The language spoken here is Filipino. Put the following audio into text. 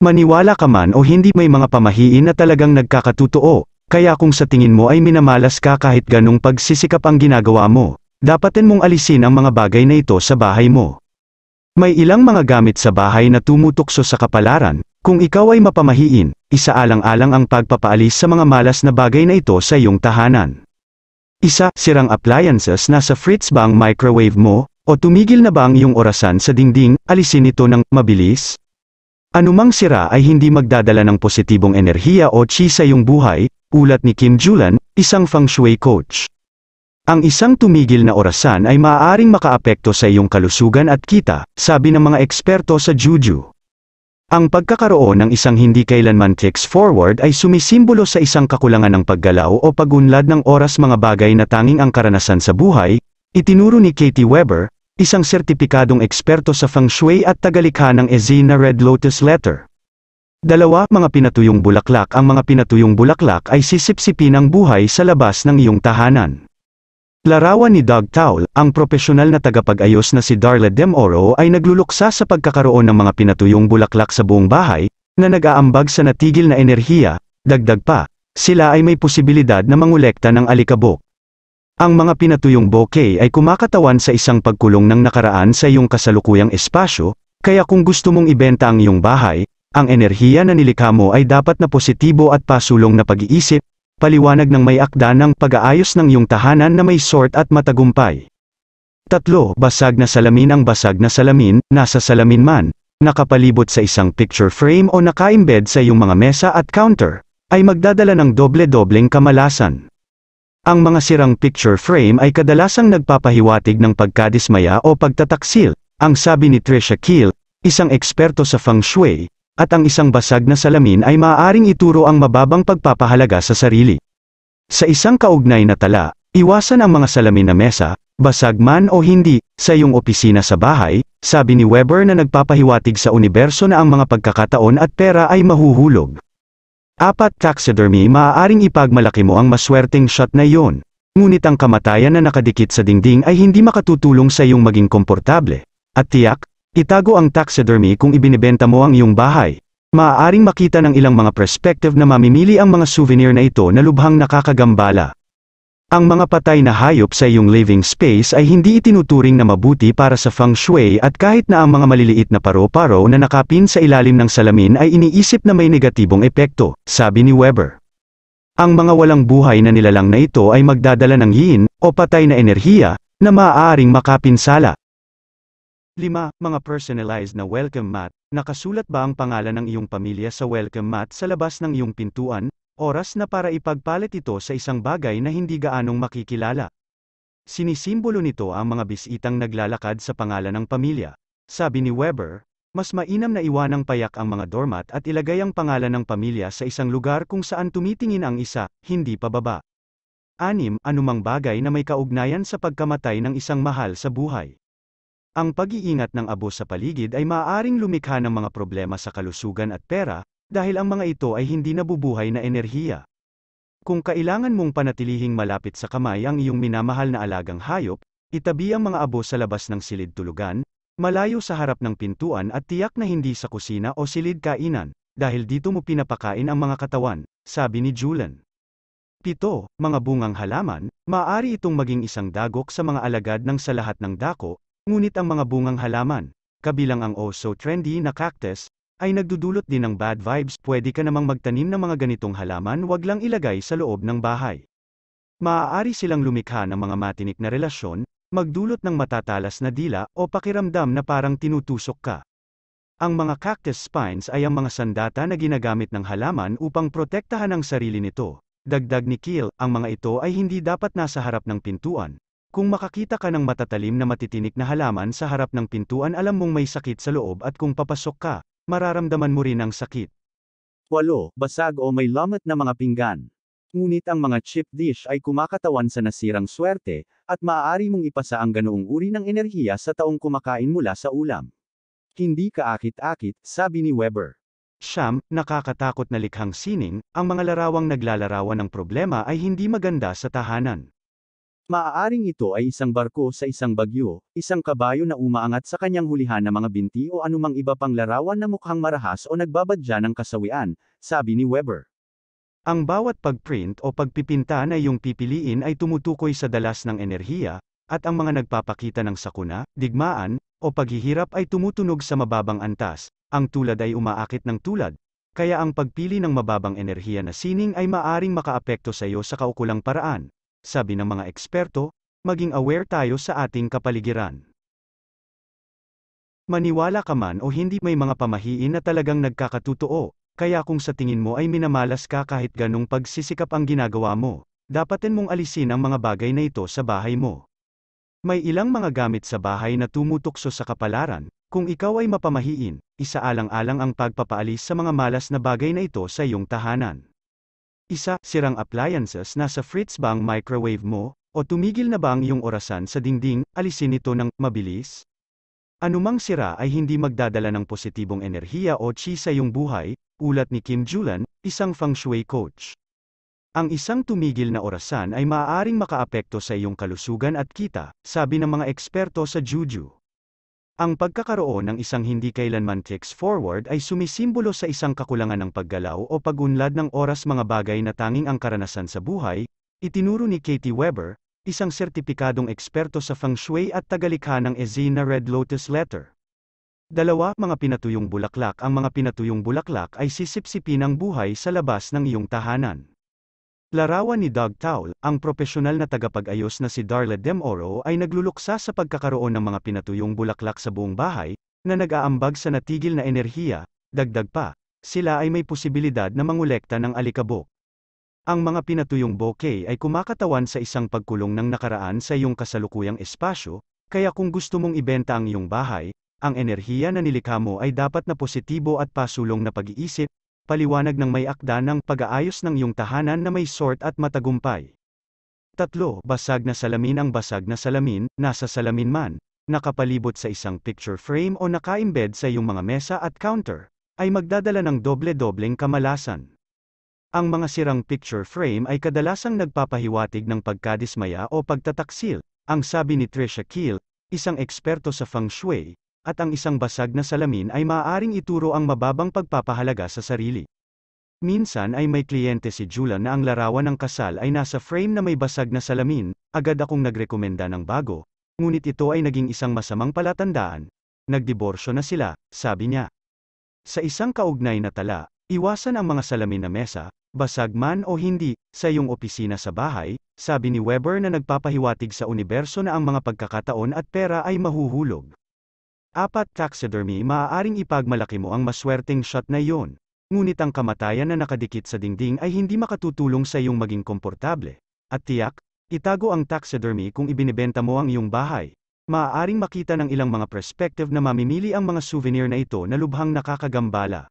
Maniwala ka man o hindi may mga pamahiin na talagang nagkakatutoo, kaya kung sa tingin mo ay minamalas ka kahit ganong pagsisikap ang ginagawa mo, dapatin mong alisin ang mga bagay na ito sa bahay mo. May ilang mga gamit sa bahay na tumutukso sa kapalaran, kung ikaw ay mapamahiin, isaalang-alang ang pagpapaalis sa mga malas na bagay na ito sa iyong tahanan. Isa, sirang appliances na sa fritz bang microwave mo, o tumigil na ba ang iyong orasan sa dingding, alisin ito ng mabilis? Anumang sira ay hindi magdadala ng positibong enerhiya o chi sa iyong buhay, ulat ni Kim Julan, isang feng shui coach. Ang isang tumigil na orasan ay maaaring makaapekto sa iyong kalusugan at kita, sabi ng mga eksperto sa juju. Ang pagkakaroon ng isang hindi kailanman kicks forward ay sumisimbolo sa isang kakulangan ng paggalaw o pagunlad ng oras mga bagay na tanging ang karanasan sa buhay, itinuro ni Katie Weber, isang sertipikadong eksperto sa Feng Shui at tagalikha ng Ezina Red Lotus Letter. Dalawa, mga pinatuyong bulaklak Ang mga pinatuyong bulaklak ay sisipsipin ang buhay sa labas ng iyong tahanan. Larawan ni Doug Taul, ang profesional na tagapag-ayos na si Darla Demoro ay nagluluksa sa pagkakaroon ng mga pinatuyong bulaklak sa buong bahay, na nag-aambag sa natigil na enerhiya, dagdag pa, sila ay may posibilidad na mangulekta ng alikabok. Ang mga pinatuyong bokeh ay kumakatawan sa isang pagkulong ng nakaraan sa iyong kasalukuyang espasyo, kaya kung gusto mong ibenta ang iyong bahay, ang enerhiya na nilikha mo ay dapat na positibo at pasulong na pag-iisip, paliwanag ng may akda ng pag-aayos ng iyong tahanan na may sort at matagumpay. Tatlo, basag na salamin Ang basag na salamin, nasa salamin man, nakapalibot sa isang picture frame o nakaimbed sa iyong mga mesa at counter, ay magdadala ng doble-dobleng kamalasan. Ang mga sirang picture frame ay kadalasang nagpapahiwatig ng pagkadismaya o pagtataksil. Ang sabi ni Tricia Keel, isang eksperto sa feng shui, at ang isang basag na salamin ay maaaring ituro ang mababang pagpapahalaga sa sarili. Sa isang kaugnay na tala, iwasan ang mga salamin na mesa, basag man o hindi, sa iyong opisina sa bahay, sabi ni Weber na nagpapahiwatig sa universo na ang mga pagkakataon at pera ay mahuhulog. Apat taxidermy maaaring ipagmalaki mo ang maswerteng shot na yon. Ngunit ang kamatayan na nakadikit sa dingding ay hindi makatutulong sa iyong maging komportable. At tiyak, itago ang taxidermy kung ibinibenta mo ang iyong bahay. Maaaring makita ng ilang mga perspective na mamimili ang mga souvenir na ito na lubhang nakakagambala. Ang mga patay na hayop sa iyong living space ay hindi itinuturing na mabuti para sa feng shui at kahit na ang mga maliliit na paro-paro na nakapin sa ilalim ng salamin ay iniisip na may negatibong epekto, sabi ni Weber. Ang mga walang buhay na nilalang na ito ay magdadala ng yin o patay na enerhiya na maaaring makapinsala. 5. Mga personalized na welcome mat. Nakasulat ba ang pangalan ng iyong pamilya sa welcome mat sa labas ng iyong pintuan? Oras na para ipagpalit ito sa isang bagay na hindi gaanong makikilala. Sinisimbolo nito ang mga bisitang naglalakad sa pangalan ng pamilya. Sabi ni Weber, mas mainam na iwanang payak ang mga dormat at ilagay ang pangalan ng pamilya sa isang lugar kung saan tumitingin ang isa, hindi pababa. Anim, anumang bagay na may kaugnayan sa pagkamatay ng isang mahal sa buhay. Ang pag-iingat ng abo sa paligid ay maaaring lumikha ng mga problema sa kalusugan at pera, dahil ang mga ito ay hindi nabubuhay na enerhiya. Kung kailangan mong panatilihing malapit sa kamay ang iyong minamahal na alagang hayop, itabi ang mga abo sa labas ng silid tulugan, malayo sa harap ng pintuan at tiyak na hindi sa kusina o silid kainan, dahil dito mo pinapakain ang mga katawan, sabi ni Julan. Pito, mga bungang halaman, maaari itong maging isang dagok sa mga alagad ng sa lahat ng dako, ngunit ang mga bungang halaman, kabilang ang oh so trendy na cactus, ay nagdudulot din ng bad vibes pwede ka namang magtanim ng mga ganitong halaman wag lang ilagay sa loob ng bahay. Maaari silang lumikha ng mga matinik na relasyon, magdulot ng matatalas na dila o pakiramdam na parang tinutusok ka. Ang mga cactus spines ay ang mga sandata na ginagamit ng halaman upang protektahan ang sarili nito. Dagdag ni Kiel, ang mga ito ay hindi dapat nasa harap ng pintuan. Kung makakita ka ng matatalim na matitinik na halaman sa harap ng pintuan alam mong may sakit sa loob at kung papasok ka, mararamdaman mo rin ang sakit. 8. Basag o may lamat na mga pinggan. Ngunit ang mga chip dish ay kumakatawan sa nasirang swerte, at maaari mong ipasa ang ganoong uri ng enerhiya sa taong kumakain mula sa ulam. Hindi kaakit-akit, sabi ni Weber. Siyam, nakakatakot na likhang sining, ang mga larawang naglalarawan ng problema ay hindi maganda sa tahanan. Maaaring ito ay isang barko sa isang bagyo, isang kabayo na umaangat sa kanyang hulihan na mga binti o anumang iba pang larawan na mukhang marahas o nagbabadya ng kasawian, sabi ni Weber. Ang bawat pagprint o pagpipinta na iyong pipiliin ay tumutukoy sa dalas ng enerhiya, at ang mga nagpapakita ng sakuna, digmaan, o paghihirap ay tumutunog sa mababang antas, ang tulad ay umaakit ng tulad, kaya ang pagpili ng mababang enerhiya na sining ay maaring makaapekto sa iyo sa kaukulang paraan sabi ng mga eksperto, maging aware tayo sa ating kapaligiran. Maniwala ka man o hindi may mga pamahiin na talagang nagkakatutoo, kaya kung sa tingin mo ay minamalas ka kahit ganong pagsisikap ang ginagawa mo, dapatin mong alisin ang mga bagay na ito sa bahay mo. May ilang mga gamit sa bahay na tumutukso sa kapalaran, kung ikaw ay mapamahiin, isaalang-alang ang pagpapaalis sa mga malas na bagay na ito sa iyong tahanan. Isa, sirang appliances na sa fritz bang microwave mo, o tumigil na bang ang iyong orasan sa dingding, alisin ito ng mabilis? Anumang sira ay hindi magdadala ng positibong enerhiya o chi sa iyong buhay, ulat ni Kim Julan, isang feng shui coach. Ang isang tumigil na orasan ay maaaring makaapekto sa iyong kalusugan at kita, sabi ng mga eksperto sa Juju. Ang pagkakaroon ng isang hindi kailanman ticks forward ay sumisimbolo sa isang kakulangan ng paggalaw o pagunlad ng oras mga bagay na tanging ang karanasan sa buhay, itinuro ni Katie Weber, isang sertipikadong eksperto sa feng shui at tagalikha ng Ezina Red Lotus Letter. Dalawa, mga pinatuyong bulaklak Ang mga pinatuyong bulaklak ay sisipsipin ang buhay sa labas ng iyong tahanan. Larawan ni Doug Taul, ang propesyonal na tagapag-ayos na si Darla Demoro ay nagluluksa sa pagkakaroon ng mga pinatuyong bulaklak sa buong bahay, na nag-aambag sa natigil na enerhiya, dagdag pa, sila ay may posibilidad na mangulekta ng alikabok. Ang mga pinatuyong bouquet ay kumakatawan sa isang pagkulong ng nakaraan sa iyong kasalukuyang espasyo, kaya kung gusto mong ibenta ang iyong bahay, ang enerhiya na nilikha mo ay dapat na positibo at pasulong na pag-iisip, paliwanag ng may akda ng pag-aayos ng iyong tahanan na may sort at matagumpay. Tatlo, basag na salamin Ang basag na salamin, nasa salamin man, nakapalibot sa isang picture frame o nakaimbed sa iyong mga mesa at counter, ay magdadala ng doble-dobleng kamalasan. Ang mga sirang picture frame ay kadalasang nagpapahiwatig ng pagkadismaya o pagtataksil, ang sabi ni Tricia Keel, isang eksperto sa feng shui, at ang isang basag na salamin ay maaaring ituro ang mababang pagpapahalaga sa sarili. Minsan ay may kliyente si Jula na ang larawan ng kasal ay nasa frame na may basag na salamin, agad akong nagrekomenda ng bago, ngunit ito ay naging isang masamang palatandaan, nagdiborsyo na sila, sabi niya. Sa isang kaugnay na tala, iwasan ang mga salamin na mesa, basag man o hindi, sa iyong opisina sa bahay, sabi ni Weber na nagpapahiwatig sa universo na ang mga pagkakataon at pera ay mahuhulog. Apat taxidermy maaaring ipagmalaki mo ang maswerteng shot na yon. Ngunit ang kamatayan na nakadikit sa dingding ay hindi makatutulong sa iyong maging komportable. At tiyak, itago ang taxidermy kung ibinebenta mo ang iyong bahay. Maaaring makita ng ilang mga perspective na mamimili ang mga souvenir na ito na lubhang nakakagambala.